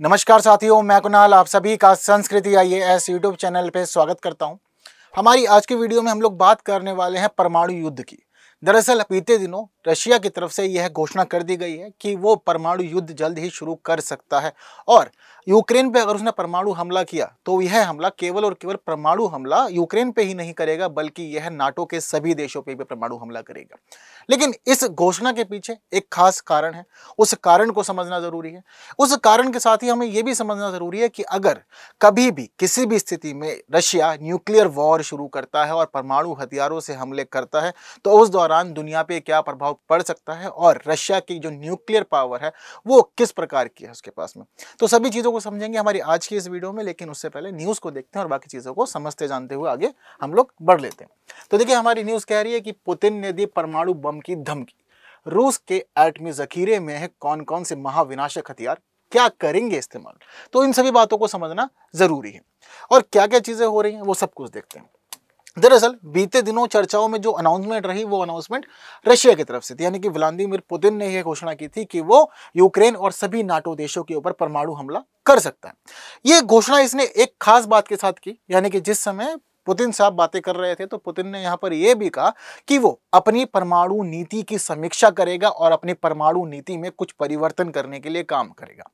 नमस्कार साथियों मैं कुणाल आप सभी का संस्कृति आई एस यूट्यूब चैनल पे स्वागत करता हूं हमारी आज की वीडियो में हम लोग बात करने वाले हैं परमाणु युद्ध की दरअसल बीते दिनों रशिया की तरफ से यह घोषणा कर दी गई है कि वो परमाणु युद्ध जल्द ही शुरू कर सकता है और यूक्रेन पे अगर उसने परमाणु हमला किया तो यह हमला केवल और केवल परमाणु हमला यूक्रेन पे ही नहीं करेगा बल्कि यह नाटो के सभी देशों पे भी परमाणु हमला करेगा लेकिन इस घोषणा के पीछे एक खास कारण है उस कारण को समझना ज़रूरी है उस कारण के साथ ही हमें यह भी समझना ज़रूरी है कि अगर कभी भी किसी भी स्थिति में रशिया न्यूक्लियर वॉर शुरू करता है और परमाणु हथियारों से हमले करता है तो उस दौरान दुनिया पर क्या प्रभाव पड़ सकता है और रशिया की जो न्यूक्लियर पावर है वो किस प्रकार की है उसके पास में तो सभी चीज़ों को को समझेंगे हमारी आज की इस वीडियो में लेकिन उससे पहले न्यूज़ को देखते हैं और बाकी चीज़ों को समझते जानते हुए आगे हम लोग बढ़ लेते हैं तो देखिए हमारी न्यूज़ कह रही है कि पुतिन ने दी परमाणु बम की धमकी रूस के एटमी जखीरे में है कौन कौन से महाविनाशक हथियार क्या करेंगे इस्तेमाल तो इन सभी बातों को समझना ज़रूरी है और क्या क्या चीज़ें हो रही हैं वो सब कुछ देखते हैं दरअसल बीते दिनों चर्चाओं में जो अनाउंसमेंट रही वो अनाउंसमेंट रशिया की तरफ से थी यानी कि व्लादिमिर पुतिन ने यह घोषणा की थी कि वो यूक्रेन और सभी नाटो देशों के ऊपर परमाणु हमला कर सकता है ये घोषणा इसने एक खास बात के साथ की यानी कि जिस समय पुतिन साहब बातें कर रहे थे तो पुतिन ने यहाँ पर यह भी कहा कि वो अपनी परमाणु नीति की समीक्षा करेगा और अपनी परमाणु नीति में कुछ परिवर्तन करने के लिए काम करेगा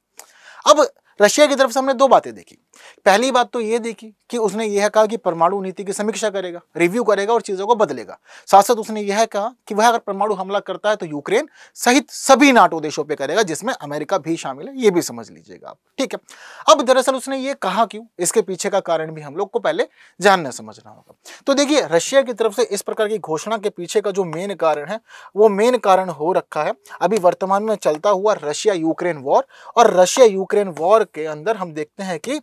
अब रशिया की तरफ से हमने दो बातें देखी पहली बात तो ये देखी कि उसने यह कहा कि परमाणु नीति की समीक्षा करेगा रिव्यू करेगा और चीज़ों को बदलेगा साथ साथ उसने यह कहा कि वह अगर परमाणु हमला करता है तो यूक्रेन सहित सभी नाटो देशों पर करेगा जिसमें अमेरिका भी शामिल है यह भी समझ लीजिएगा आप ठीक है अब दरअसल उसने ये कहा क्यों इसके पीछे का कारण भी हम लोग को पहले जानना समझना होगा तो देखिए रशिया की तरफ से इस प्रकार की घोषणा के पीछे का जो मेन कारण है वो मेन कारण हो रखा है अभी वर्तमान में चलता हुआ रशिया यूक्रेन वॉर और रशिया यूक्रेन वॉर वॉर के अंदर हम देखते हैं कि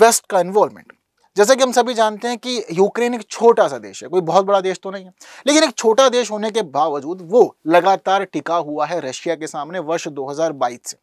वेस्ट का इन्वॉल्वमेंट जैसे कि हम सभी जानते हैं कि यूक्रेन एक छोटा सा देश है कोई बहुत बड़ा देश तो नहीं है लेकिन एक छोटा देश होने के बावजूद वो लगातार टिका हुआ है रशिया के सामने वर्ष 2022 से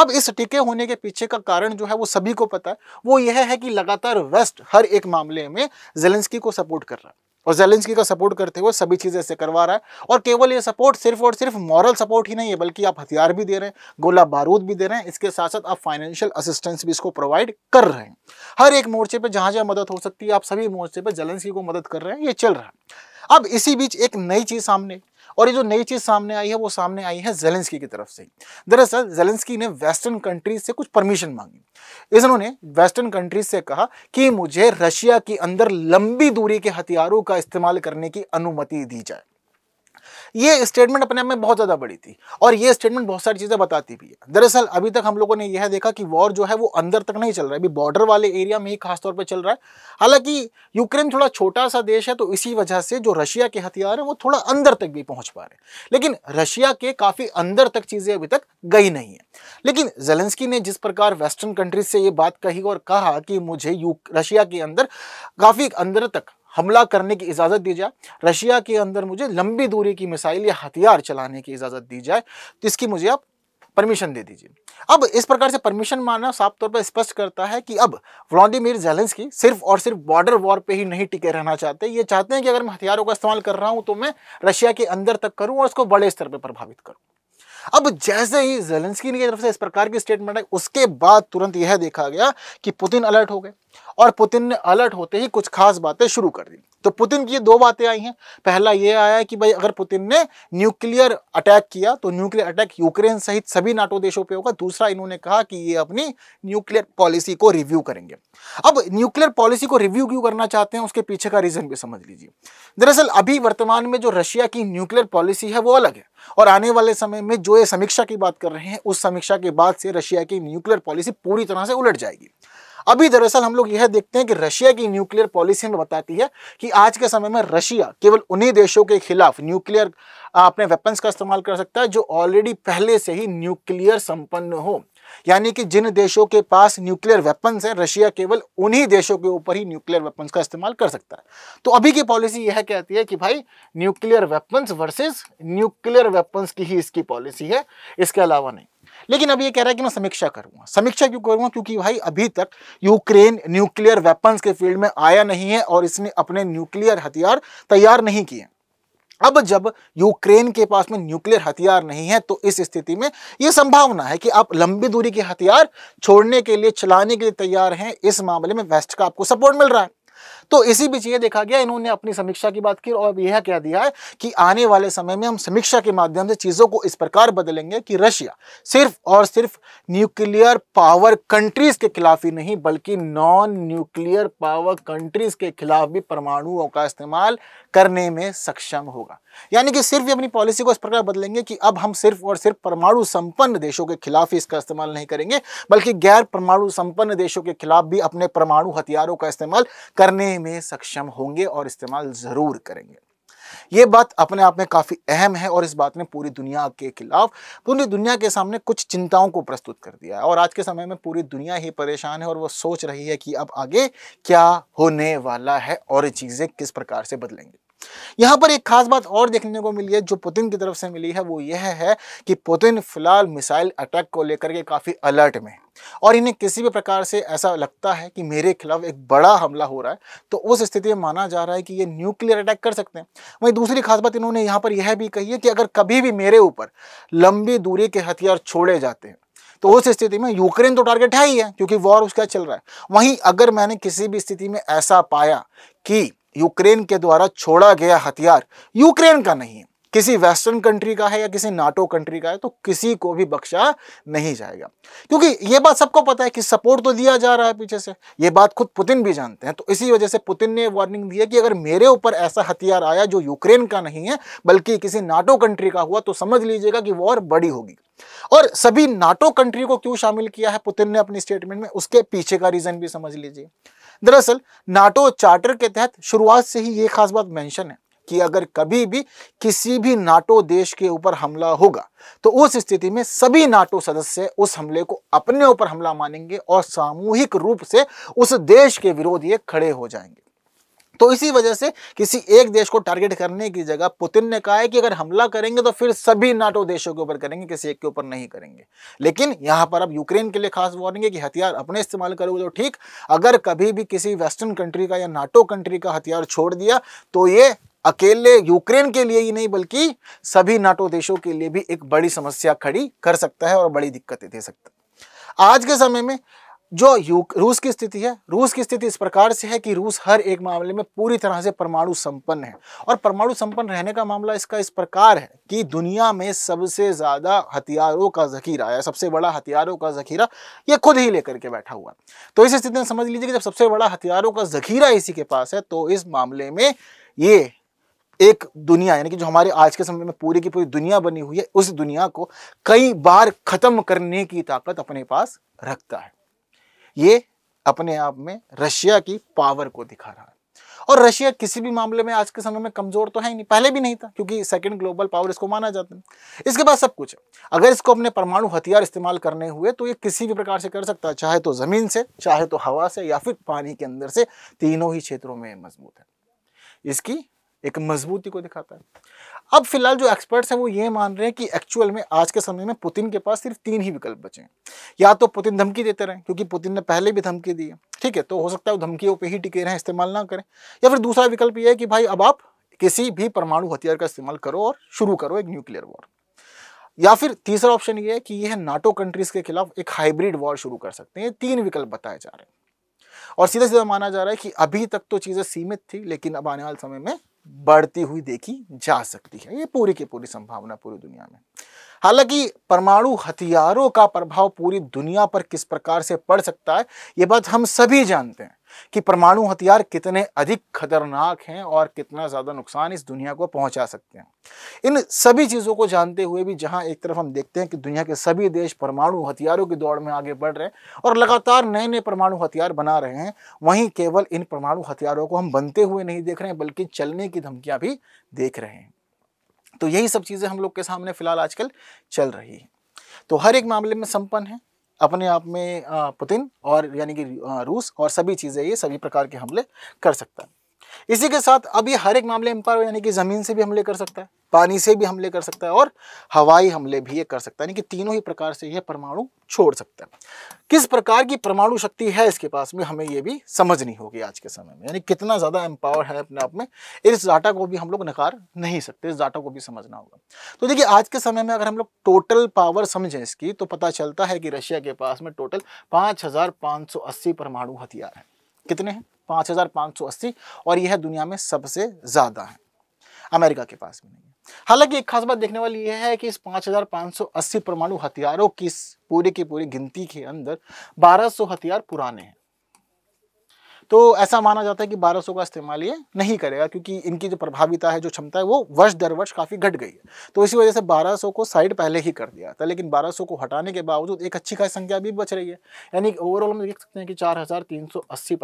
अब इस टिके होने के पीछे का कारण जो है वो सभी को पता है वो यह है कि लगातार वेस्ट हर एक मामले में जेलेंस्की को सपोर्ट कर रहा है और जेलेंसकी का सपोर्ट करते हुए सभी चीज़ें ऐसे करवा रहा है और केवल ये सपोर्ट सिर्फ और सिर्फ मॉरल सपोर्ट ही नहीं है बल्कि आप हथियार भी दे रहे हैं गोला बारूद भी दे रहे हैं इसके साथ साथ आप फाइनेंशियल असिस्टेंस भी इसको प्रोवाइड कर रहे हैं हर एक मोर्चे पर जहाँ जहाँ मदद हो सकती है आप सभी मोर्चे पर जेलेंसकी को मदद कर रहे हैं ये चल रहा है अब इसी बीच एक नई चीज़ सामने और ये जो नई चीज़ सामने आई है वो सामने आई है जेलेंसकी की तरफ से दरअसल जेलेंसकी ने वेस्टर्न कंट्रीज से कुछ परमिशन मांगी इस उन्होंने वेस्टर्न कंट्रीज से कहा कि मुझे रशिया के अंदर लंबी दूरी के हथियारों का इस्तेमाल करने की अनुमति दी जाए ये स्टेटमेंट अपने आप में बहुत ज़्यादा बड़ी थी और ये स्टेटमेंट बहुत सारी चीज़ें बताती भी है दरअसल अभी तक हम लोगों ने यह देखा कि वॉर जो है वो अंदर तक नहीं चल रहा है अभी बॉर्डर वाले एरिया में ही खासतौर पर चल रहा है हालांकि यूक्रेन थोड़ा छोटा सा देश है तो इसी वजह से जो रशिया के हथियार हैं वो थोड़ा अंदर तक भी पहुंच पा रहे हैं लेकिन रशिया के काफ़ी अंदर तक चीज़ें अभी तक गई नहीं है लेकिन जेलेंस्की ने जिस प्रकार वेस्टर्न कंट्रीज से ये बात कही और कहा कि मुझे रशिया के अंदर काफ़ी अंदर तक हमला करने की इजाज़त दी जाए रशिया के अंदर मुझे लंबी दूरी की मिसाइल या हथियार चलाने की इजाज़त दी जाए तो इसकी मुझे आप परमिशन दे दीजिए अब इस प्रकार से परमिशन मानना साफ तौर पर स्पष्ट करता है कि अब जेलेंस की सिर्फ और सिर्फ बॉर्डर वॉर पे ही नहीं टिके रहना चाहते ये चाहते हैं कि अगर मैं हथियारों का इस्तेमाल कर रहा हूँ तो मैं रशिया के अंदर तक करूँ और उसको बड़े स्तर पर प्रभावित करूँ अब जैसे ही जेलेंसकी की तरफ से इस प्रकार की स्टेटमेंट है उसके बाद तुरंत यह देखा गया कि पुतिन अलर्ट हो गए और पुतिन ने अलर्ट होते ही कुछ खास बातें शुरू कर दी तो पुतिन की ये दो बातें आई हैं पहला ये आया है कि भाई अगर पुतिन ने न्यूक्लियर अटैक किया तो न्यूक्लियर अटैक यूक्रेन सहित सभी नाटो देशों पे होगा दूसरा इन्होंने कहा कि ये अपनी न्यूक्लियर पॉलिसी को रिव्यू करेंगे अब न्यूक्लियर पॉलिसी को रिव्यू क्यों करना चाहते हैं उसके पीछे का रीज़न भी समझ लीजिए दरअसल अभी वर्तमान में जो रशिया की न्यूक्लियर पॉलिसी है वो अलग है और आने वाले समय में जो ये समीक्षा की बात कर रहे हैं उस समीक्षा के बाद से रशिया की न्यूक्लियर पॉलिसी पूरी तरह से उलट जाएगी अभी दरअसल हम लोग यह देखते हैं कि रशिया की न्यूक्लियर पॉलिसी हमें बताती है कि आज के समय में रशिया केवल उन्हीं देशों के खिलाफ न्यूक्लियर अपने वेपन्स का इस्तेमाल कर सकता है जो ऑलरेडी पहले से ही न्यूक्लियर संपन्न हो यानी कि जिन देशों के पास न्यूक्लियर वेपन्स हैं रशिया केवल उन्हीं देशों के ऊपर ही न्यूक्लियर वेपन्स का इस्तेमाल कर सकता है तो अभी की पॉलिसी यह कहती है कि भाई nuclear weapons versus nuclear weapons की ही इसकी पॉलिसी है इसके अलावा नहीं लेकिन अब ये कह रहा है कि मैं समीक्षा करूंगा समीक्षा क्यों करूंगा क्योंकि भाई अभी तक यूक्रेन न्यूक्लियर वेपन्स के फील्ड में आया नहीं है और इसने अपने न्यूक्लियर हथियार तैयार नहीं किए अब जब यूक्रेन के पास में न्यूक्लियर हथियार नहीं है तो इस स्थिति में यह संभावना है कि आप लंबी दूरी के हथियार छोड़ने के लिए चलाने के लिए तैयार हैं इस मामले में वेस्ट का आपको सपोर्ट मिल रहा है तो इसी बीच ये देखा गया इन्होंने अपनी समीक्षा की बात की और यह कह दिया है कि आने वाले समय में हम समीक्षा के माध्यम से चीज़ों को इस प्रकार बदलेंगे कि रशिया सिर्फ और सिर्फ न्यूक्लियर पावर कंट्रीज के खिलाफ ही नहीं बल्कि नॉन न्यूक्लियर पावर कंट्रीज के खिलाफ भी परमाणुओं का इस्तेमाल करने में सक्षम होगा यानी कि सिर्फ अपनी पॉलिसी को इस प्रकार बदलेंगे कि अब हम सिर्फ और सिर्फ परमाणु संपन्न देशों के खिलाफ ही इसका इस्तेमाल नहीं करेंगे बल्कि गैर परमाणु संपन्न देशों के खिलाफ भी अपने परमाणु हथियारों का इस्तेमाल करने करने में सक्षम होंगे और इस्तेमाल ज़रूर करेंगे ये बात अपने आप में काफ़ी अहम है और इस बात ने पूरी दुनिया के खिलाफ पूरी दुनिया के सामने कुछ चिंताओं को प्रस्तुत कर दिया है और आज के समय में पूरी दुनिया ही परेशान है और वो सोच रही है कि अब आगे क्या होने वाला है और चीज़ें किस प्रकार से बदलेंगी यहाँ पर एक खास बात और देखने को मिली है जो पुतिन की तरफ से मिली है वो यह है कि पुतिन फिलहाल मिसाइल अटैक को लेकर के काफ़ी अलर्ट में और इन्हें किसी भी प्रकार से ऐसा लगता है कि मेरे खिलाफ एक बड़ा हमला हो रहा है तो उस स्थिति में माना जा रहा है कि ये न्यूक्लियर अटैक कर सकते हैं वहीं दूसरी खास बात इन्होंने यहाँ पर यह भी कही है कि अगर कभी भी मेरे ऊपर लंबी दूरी के हथियार छोड़े जाते हैं तो उस स्थिति में यूक्रेन तो टारगेट है ही है क्योंकि वॉर उसका चल रहा है वहीं अगर मैंने किसी भी स्थिति में ऐसा पाया कि यूक्रेन के द्वारा छोड़ा गया हथियार यूक्रेन का नहीं है किसी वेस्टर्न कंट्री का है या किसी नाटो कंट्री का है तो किसी को भी बख्शा नहीं जाएगा क्योंकि यह बात सबको पता है कि सपोर्ट तो दिया जा रहा है पीछे से यह बात खुद पुतिन भी जानते हैं तो इसी वजह से पुतिन ने वार्निंग दी है कि अगर मेरे ऊपर ऐसा हथियार आया जो यूक्रेन का नहीं है बल्कि किसी नाटो कंट्री का हुआ तो समझ लीजिएगा कि वॉर बड़ी होगी और सभी नाटो कंट्री को क्यों शामिल किया है पुतिन ने अपनी स्टेटमेंट में उसके पीछे का रीजन भी समझ लीजिए दरअसल नाटो चार्टर के तहत शुरुआत से ही ये खास बात मेंशन है कि अगर कभी भी किसी भी नाटो देश के ऊपर हमला होगा तो उस स्थिति में सभी नाटो सदस्य उस हमले को अपने ऊपर हमला मानेंगे और सामूहिक रूप से उस देश के विरोध ये खड़े हो जाएंगे तो इसी वजह से किसी एक देश को टारगेट करने की जगह पुतिन ने कहा है कि अगर हमला करेंगे तो फिर सभी नाटो देशों के ऊपर करेंगे किसी एक के ऊपर नहीं करेंगे लेकिन यहां पर अब यूक्रेन के लिए खास वार्निंग है कि हथियार अपने इस्तेमाल करोगे तो ठीक अगर कभी भी किसी वेस्टर्न कंट्री का या नाटो कंट्री का हथियार छोड़ दिया तो ये अकेले यूक्रेन के लिए ही नहीं बल्कि सभी नाटो देशों के लिए भी एक बड़ी समस्या खड़ी कर सकता है और बड़ी दिक्कतें दे सकता है आज के समय में जो रूस की स्थिति है रूस की स्थिति इस प्रकार से है कि रूस हर एक मामले में पूरी तरह से परमाणु संपन्न है और परमाणु संपन्न रहने का मामला इसका इस प्रकार है कि दुनिया में सबसे ज़्यादा हथियारों का जखीरा या सबसे बड़ा हथियारों का जखीरा ये खुद ही लेकर के बैठा हुआ तो इस स्थिति में समझ लीजिए कि जब सबसे बड़ा हथियारों का जखीरा इसी के पास है तो इस मामले में ये एक दुनिया यानी कि जो हमारे आज के समय में पूरी की पूरी दुनिया बनी हुई है उस दुनिया को कई बार ख़त्म करने की ताकत अपने पास रखता है ये अपने आप में रशिया की पावर को दिखा रहा है और रशिया किसी भी मामले में आज के समय में कमजोर तो है ही नहीं पहले भी नहीं था क्योंकि सेकंड ग्लोबल पावर इसको माना जाता है इसके बाद सब कुछ है अगर इसको अपने परमाणु हथियार इस्तेमाल करने हुए तो ये किसी भी प्रकार से कर सकता है चाहे तो ज़मीन से चाहे तो हवा से या फिर पानी के अंदर से तीनों ही क्षेत्रों में मजबूत है इसकी एक मजबूती को दिखाता है अब फिलहाल जो एक्सपर्ट्स हैं वो ये मान रहे हैं कि एक्चुअल में आज के समय में पुतिन के पास सिर्फ तीन ही विकल्प बचे हैं या तो पुतिन धमकी देते रहें क्योंकि पुतिन ने पहले भी धमकी दी है ठीक है तो हो सकता है वो धमकियों पर ही टिके रहें इस्तेमाल ना करें या फिर दूसरा विकल्प ये है कि भाई अब आप किसी भी परमाणु हथियार का इस्तेमाल करो और शुरू करो एक न्यूक्लियर वॉर या फिर तीसरा ऑप्शन ये है कि यह नाटो कंट्रीज के खिलाफ एक हाइब्रिड वॉर शुरू कर सकते हैं तीन विकल्प बताए जा रहे हैं और सीधा सीधा माना जा रहा है कि अभी तक तो चीज़ें सीमित थी लेकिन अब आने वाले समय में बढ़ती हुई देखी जा सकती है ये पूरी की पूरी संभावना पूरी दुनिया में हालांकि परमाणु हथियारों का प्रभाव पूरी दुनिया पर किस प्रकार से पड़ सकता है ये बात हम सभी जानते हैं कि परमाणु हथियार कितने अधिक खतरनाक हैं और कितना ज़्यादा नुकसान इस दुनिया को पहुंचा सकते हैं इन सभी चीज़ों को जानते हुए भी जहां एक तरफ हम देखते हैं कि दुनिया के सभी देश परमाणु हथियारों की दौड़ में आगे बढ़ रहे हैं और लगातार नए नए परमाणु हथियार बना रहे हैं वहीं केवल इन परमाणु हथियारों को हम बनते हुए नहीं देख रहे हैं बल्कि चलने की धमकियाँ भी देख रहे हैं तो यही सब चीज़ें हम लोग के सामने फिलहाल आजकल चल रही है तो हर एक मामले में संपन्न है अपने आप में पुतिन और यानी कि रूस और सभी चीज़ें ये सभी प्रकार के हमले कर सकता है इसी के साथ अब ये हर एक मामले एम्पायर यानी कि ज़मीन से भी हमले कर सकता है पानी से भी हमले कर सकता है और हवाई हमले भी ये कर सकता है यानी कि तीनों ही प्रकार से यह परमाणु छोड़ सकता है किस प्रकार की परमाणु शक्ति है इसके पास में हमें ये भी समझनी होगी आज के समय में यानी कितना ज़्यादा एम्पावर है अपने आप में इस डाटा को भी हम लोग नकार नहीं सकते इस डाटा को भी समझना होगा तो देखिए आज के समय में अगर हम लोग टोटल पावर समझें इसकी तो पता चलता है कि रशिया के पास में टोटल पाँच परमाणु हथियार हैं कितने हैं अस्सी और यह दुनिया में सबसे ज़्यादा है अमेरिका के पास भी नहीं है हालांकि एक खास बात देखने वाली यह है कि इस 5,580 परमाणु हथियारों की पूरे की पूरी गिनती के अंदर 1,200 हथियार पुराने हैं तो ऐसा माना जाता है कि बारह का इस्तेमाल ये नहीं करेगा क्योंकि इनकी जो प्रभाविता है जो क्षमता है वो वर्ष दर वर्ष काफ़ी घट गई है तो इसी वजह से 1200 को साइड पहले ही कर दिया था लेकिन 1200 को हटाने के बावजूद एक अच्छी खास संख्या भी बच रही है यानी ओवरऑल हम देख सकते हैं कि चार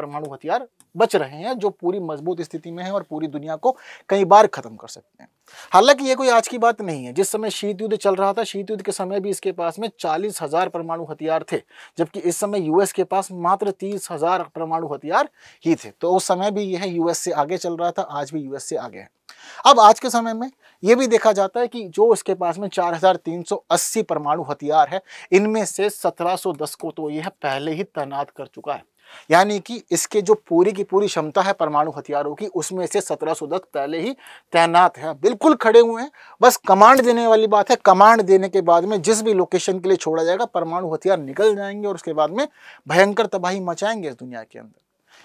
परमाणु हथियार बच रहे हैं जो पूरी मजबूत स्थिति में है और पूरी दुनिया को कई बार ख़त्म कर सकते हैं हालांकि ये कोई आज की बात नहीं है जिस समय शीत युद्ध चल रहा था शीत युद्ध के समय भी इसके पास में चालीस हजार परमाणु हथियार थे जबकि इस समय यूएस के पास मात्र तीस हजार परमाणु हथियार ही थे तो उस समय भी यह यूएस से आगे चल रहा था आज भी यूएस से आगे है अब आज के समय में यह भी देखा जाता है कि जो उसके पास में 4,380 परमाणु हथियार है इनमें से 1710 को तो यह पहले ही तैनात कर चुका है यानी कि इसके जो पूरी की पूरी क्षमता है परमाणु हथियारों की उसमें से 1710 पहले ही तैनात है बिल्कुल खड़े हुए हैं बस कमांड देने वाली बात है कमांड देने के बाद में जिस भी लोकेशन के लिए छोड़ा जाएगा परमाणु हथियार निकल जाएंगे और उसके बाद में भयंकर तबाही मचाएंगे इस दुनिया के अंदर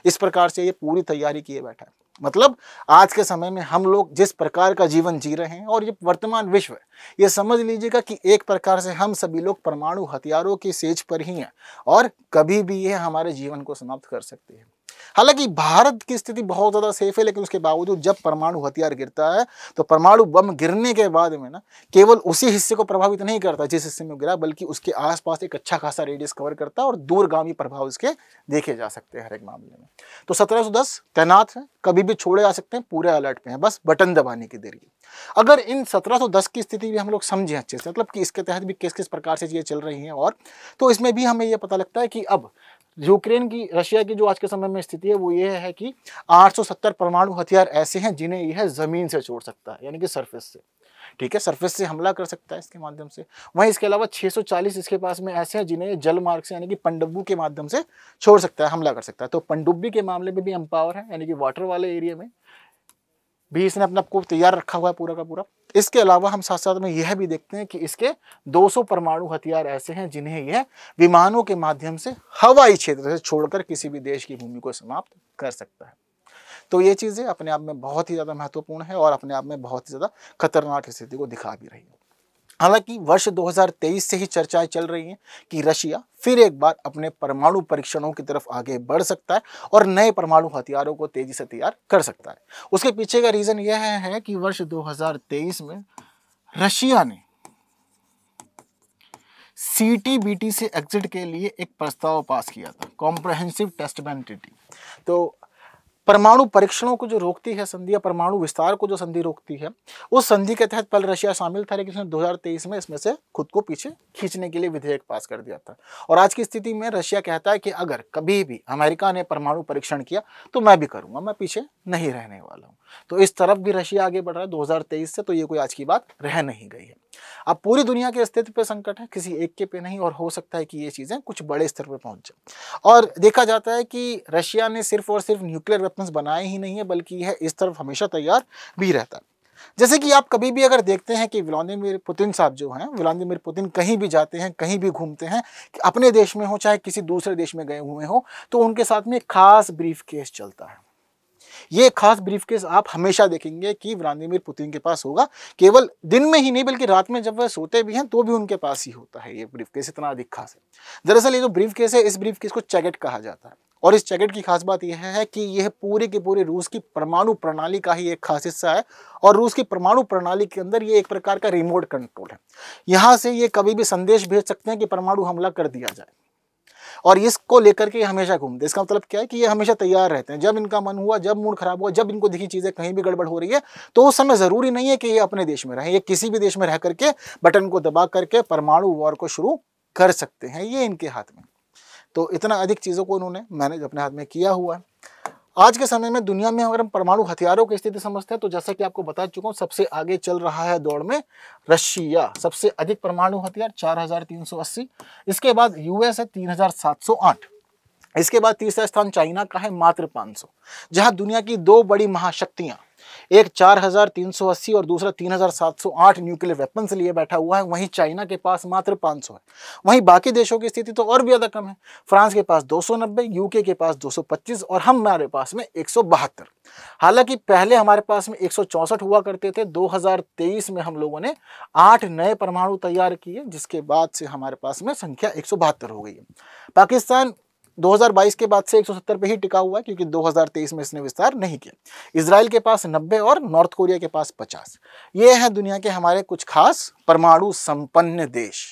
इस प्रकार से ये पूरी तैयारी किए बैठा है मतलब आज के समय में हम लोग जिस प्रकार का जीवन जी रहे हैं और ये वर्तमान विश्व है ये समझ लीजिएगा कि एक प्रकार से हम सभी लोग परमाणु हथियारों की सेज पर ही हैं और कभी भी ये हमारे जीवन को समाप्त कर सकते हैं हालांकि भारत की स्थिति बहुत ज़्यादा सेफ है लेकिन उसके बावजूद जब परमाणु हथियार गिरता है तो परमाणु बम गिरने के बाद में ना केवल उसी हिस्से को प्रभावित नहीं करता जिस हिस्से में गिरा बल्कि उसके आसपास एक अच्छा खासा रेडियस कवर करता है और दूरगामी प्रभाव इसके देखे जा सकते हैं हर एक मामले में तो सत्रह तैनात है कभी भी छोड़े जा सकते हैं पूरे अलर्ट पे हैं बस बटन दबाने के देरी अगर इन 1710 की स्थिति भी हम लोग समझें अच्छे से मतलब कि इसके तहत भी किस किस प्रकार से चीज़ें चल रही हैं और तो इसमें भी हमें यह पता लगता है कि अब यूक्रेन की रशिया की जो आज के समय में स्थिति है वो ये है कि 870 परमाणु हथियार ऐसे हैं जिन्हें यह ज़मीन से छोड़ सकता है यानी कि सरफेस से ठीक है सरफेस से हमला कर सकता है इसके माध्यम से वहीं इसके अलावा 640 इसके पास में ऐसे हैं जिन्हें जल मार्ग से यानी कि पंडुब्बू के माध्यम से छोड़ सकता है हमला कर सकता है तो पंडुब्बी के मामले में भी एम्पावर है यानी कि वाटर वाले एरिया में भी इसने अपने आपको तैयार रखा हुआ है पूरा का पूरा इसके अलावा हम साथ साथ में यह भी देखते हैं कि इसके 200 परमाणु हथियार ऐसे हैं जिन्हें यह विमानों के माध्यम से हवाई क्षेत्र से छोड़कर किसी भी देश की भूमि को समाप्त कर सकता है तो ये चीज़ें अपने आप में बहुत ही ज़्यादा महत्वपूर्ण है और अपने आप में बहुत ही ज़्यादा खतरनाक स्थिति को दिखा भी रही है हालांकि वर्ष 2023 से ही चर्चाएं चल रही हैं कि रशिया फिर एक बार अपने परमाणु परीक्षणों की तरफ आगे बढ़ सकता है और नए परमाणु हथियारों को तेजी से तैयार कर सकता है उसके पीछे का रीज़न यह है, है कि वर्ष 2023 में रशिया ने सी से एग्जिट के लिए एक प्रस्ताव पास किया था कॉम्प्रहेंसिव टेस्ट बैन तो परमाणु परीक्षणों को जो रोकती है संधि या परमाणु विस्तार को जो संधि रोकती है उस संधि के तहत पहले रशिया शामिल था लेकिन उसने 2023 में इसमें से खुद को पीछे खींचने के लिए विधेयक पास कर दिया था और आज की स्थिति में रशिया कहता है कि अगर कभी भी अमेरिका ने परमाणु परीक्षण किया तो मैं भी करूँगा मैं पीछे नहीं रहने वाला हूँ तो इस तरफ भी रशिया आगे बढ़ रहा है दो से तो ये कोई आज की बात रह नहीं गई है अब पूरी दुनिया के अस्तित्व पे संकट है किसी एक के पे नहीं और हो सकता है कि ये चीज़ें कुछ बड़े स्तर पर पहुंच जाए और देखा जाता है कि रशिया ने सिर्फ और सिर्फ न्यूक्लियर वेपन्स बनाए ही नहीं है बल्कि यह इस तरफ हमेशा तैयार भी रहता है जैसे कि आप कभी भी अगर देखते हैं कि व्लादिमिर पुतिन साहब जो हैं व्लादिमिर पुतिन कहीं भी जाते हैं कहीं भी घूमते हैं कि अपने देश में हो चाहे किसी दूसरे देश में गए हुए हों तो उनके साथ में एक खास ब्रीफ केस चलता है ये खास ब्रीफ केस आप हमेशा देखेंगे कि व्लादिमिर पुतिन के पास होगा केवल दिन में ही नहीं बल्कि रात में जब वह सोते भी हैं तो भी उनके पास ही होता है ये ब्रीफ केस इतना अधिक खास है दरअसल ये जो ब्रीफ केस है इस ब्रीफ केस को चैकेट कहा जाता है और इस चैकेट की खास बात यह है कि यह पूरे के पूरे रूस की परमाणु प्रणाली का ही एक खास हिस्सा है और रूस की परमाणु प्रणाली के अंदर ये एक प्रकार का रिमोट कंट्रोल है यहाँ से ये कभी भी संदेश भेज सकते हैं कि परमाणु हमला कर दिया जाए और इसको लेकर के हमेशा घूमते इसका मतलब क्या है कि ये हमेशा तैयार रहते हैं जब इनका मन हुआ जब मूड खराब हुआ जब इनको दिखी चीज़ें कहीं भी गड़बड़ हो रही है तो उस समय ज़रूरी नहीं है कि ये अपने देश में रहें ये किसी भी देश में रह करके बटन को दबा करके परमाणु वॉर को शुरू कर सकते हैं ये इनके हाथ में तो इतना अधिक चीज़ों को उन्होंने मैनेज अपने हाथ में किया हुआ है आज के समय में दुनिया में अगर हम परमाणु हथियारों की स्थिति समझते हैं तो जैसा कि आपको बता चुका हूँ सबसे आगे चल रहा है दौड़ में रशिया सबसे अधिक परमाणु हथियार 4,380 इसके बाद यूएस है 3,708 इसके बाद तीसरा स्थान चाइना का है मात्र 500 जहां दुनिया की दो बड़ी महाशक्तियां एक 4,380 और दूसरा 3,708 न्यूक्लियर वेपन लिए बैठा हुआ है वहीं चाइना के पास मात्र 500 है वहीं बाकी देशों की स्थिति तो और भी ज़्यादा कम है फ्रांस के पास 290 यूके के पास 225 और हमारे पास में एक हालांकि पहले हमारे पास में एक हुआ करते थे 2023 में हम लोगों ने आठ नए परमाणु तैयार किए जिसके बाद से हमारे पास में संख्या एक हो गई है पाकिस्तान 2022 के बाद से 170 पे ही टिका हुआ है क्योंकि 2023 में इसने विस्तार नहीं किया इसराइल के पास 90 और नॉर्थ कोरिया के पास 50 ये हैं दुनिया के हमारे कुछ खास परमाणु संपन्न देश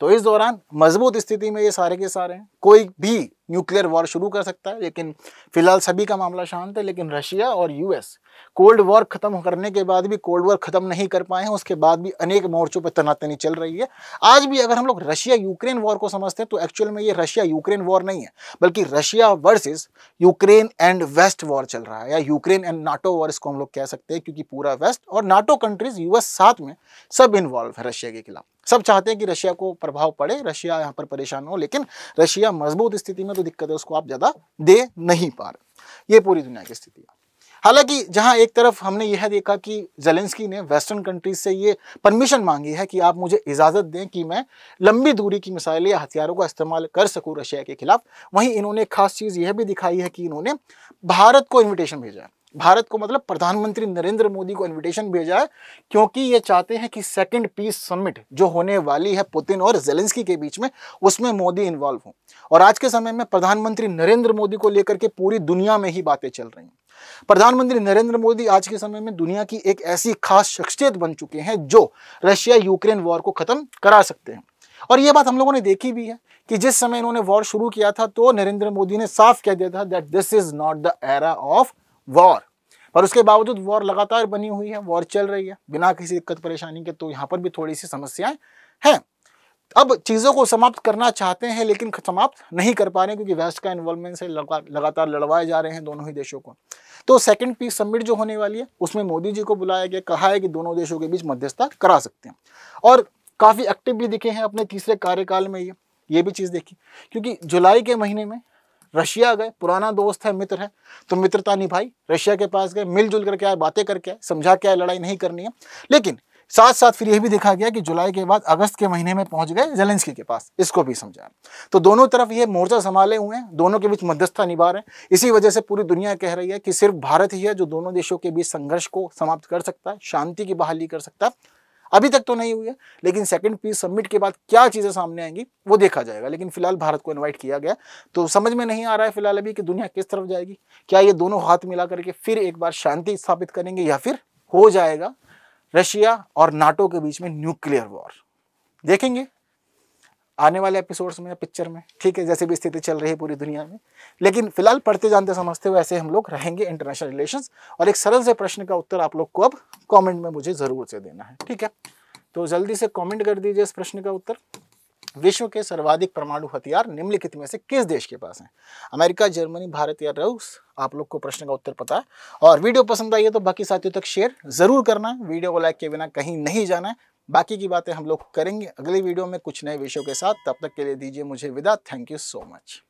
तो इस दौरान मजबूत स्थिति में ये सारे के सारे हैं कोई भी न्यूक्लियर वॉर शुरू कर सकता है लेकिन फिलहाल सभी का मामला शांत है लेकिन रशिया और यूएस कोल्ड वॉर खत्म करने के बाद भी कोल्ड वॉर खत्म नहीं कर पाए हैं उसके बाद भी अनेक मोर्चों पर तनातनी चल रही है आज भी अगर हम लोग रशिया यूक्रेन वॉर को समझते हैं तो एक्चुअल में ये रशिया यूक्रेन वॉर नहीं है बल्कि Russia versus Ukraine and West war चल रहा है या यूक्रेन एंड नाटो वॉर इसको हम लोग कह सकते हैं क्योंकि पूरा वेस्ट और नाटो कंट्रीज यूएस साथ में सब इन्वॉल्व है रशिया के खिलाफ सब चाहते हैं कि रशिया को प्रभाव पड़े रशिया यहाँ पर परेशान हो लेकिन रशिया मजबूत स्थिति में में तो दिक्कत है उसको आप ज़्यादा दे नहीं पा रहे ये पूरी दुनिया की स्थिति है हालांकि जहां एक तरफ हमने यह देखा कि जेलेंस्की ने वेस्टर्न कंट्रीज से ये परमिशन मांगी है कि आप मुझे इजाज़त दें कि मैं लंबी दूरी की मिसाइलें या हथियारों का इस्तेमाल कर सकूं रशिया के खिलाफ वहीं इन्होंने खास चीज़ यह भी दिखाई है कि इन्होंने भारत को इन्विटेशन भेजा है भारत को मतलब प्रधानमंत्री नरेंद्र मोदी को इनविटेशन भेजा है क्योंकि ये चाहते हैं कि सेकंड पीस समिट जो होने वाली है पुतिन और जेलेंस्की के बीच में उसमें मोदी इन्वॉल्व हों और आज के समय में प्रधानमंत्री नरेंद्र मोदी को लेकर के पूरी दुनिया में ही बातें चल रही हैं प्रधानमंत्री नरेंद्र मोदी आज के समय में दुनिया की एक ऐसी खास शख्सियत बन चुके हैं जो रशिया यूक्रेन वॉर को ख़त्म करा सकते हैं और ये बात हम लोगों ने देखी भी है कि जिस समय इन्होंने वॉर शुरू किया था तो नरेंद्र मोदी ने साफ कह दिया था that this is not the era of war पर उसके बावजूद वॉर लगातार बनी हुई है वॉर चल रही है बिना किसी दिक्कत परेशानी के तो यहाँ पर भी थोड़ी सी समस्याएं हैं अब चीज़ों को समाप्त करना चाहते हैं लेकिन समाप्त नहीं कर पा रहे क्योंकि वेस्ट का इन्वॉल्वमेंट से लगातार लड़वाए जा रहे हैं दोनों ही देशों को तो सेकंड पीस समिट जो होने वाली है उसमें मोदी जी को बुलाया गया कहा है कि दोनों देशों के बीच मध्यस्थता करा सकते हैं और काफ़ी एक्टिव भी दिखे हैं अपने तीसरे कार्यकाल में ये ये भी चीज़ देखी क्योंकि जुलाई के महीने में रशिया गए पुराना दोस्त है मित्र है तो मित्रता निभाई रशिया के पास गए मिलजुल करके आए बातें करके आए समझा के आए लड़ाई नहीं करनी है लेकिन साथ साथ फिर यह भी देखा गया कि जुलाई के बाद अगस्त के महीने में पहुंच गए जेलेंस्की के पास इसको भी समझाया तो दोनों तरफ ये मोर्चा संभाले हुए हैं दोनों के बीच मध्यस्थता निभा रहे हैं इसी वजह से पूरी दुनिया कह रही है कि सिर्फ भारत ही है जो दोनों देशों के बीच संघर्ष को समाप्त कर सकता है शांति की बहाली कर सकता है अभी तक तो नहीं हुई है लेकिन सेकंड पीस सबमिट के बाद क्या चीज़ें सामने आएंगी वो देखा जाएगा लेकिन फिलहाल भारत को इन्वाइट किया गया तो समझ में नहीं आ रहा है फिलहाल अभी कि दुनिया किस तरफ जाएगी क्या ये दोनों हाथ मिला करके फिर एक बार शांति स्थापित करेंगे या फिर हो जाएगा रशिया और नाटो के बीच में न्यूक्लियर वॉर देखेंगे आने वाले एपिसोड्स में या पिक्चर में ठीक है जैसे भी स्थिति चल रही है पूरी दुनिया में लेकिन फिलहाल पढ़ते जानते समझते हुए ऐसे हम लोग रहेंगे इंटरनेशनल रिलेशन और एक सरल से प्रश्न का उत्तर आप लोग को अब कॉमेंट में मुझे ज़रूर से देना है ठीक है तो जल्दी से कॉमेंट कर दीजिए इस प्रश्न का उत्तर विश्व के सर्वाधिक परमाणु हथियार निम्नलिखित में से किस देश के पास हैं अमेरिका जर्मनी भारत या रूस आप लोग को प्रश्न का उत्तर पता है और वीडियो पसंद आई है तो बाकी साथियों तक शेयर जरूर करना वीडियो को लाइक के बिना कहीं नहीं जाना है बाकी की बातें हम लोग करेंगे अगले वीडियो में कुछ नए विषयों के साथ तब तक के लिए दीजिए मुझे विदा थैंक यू सो मच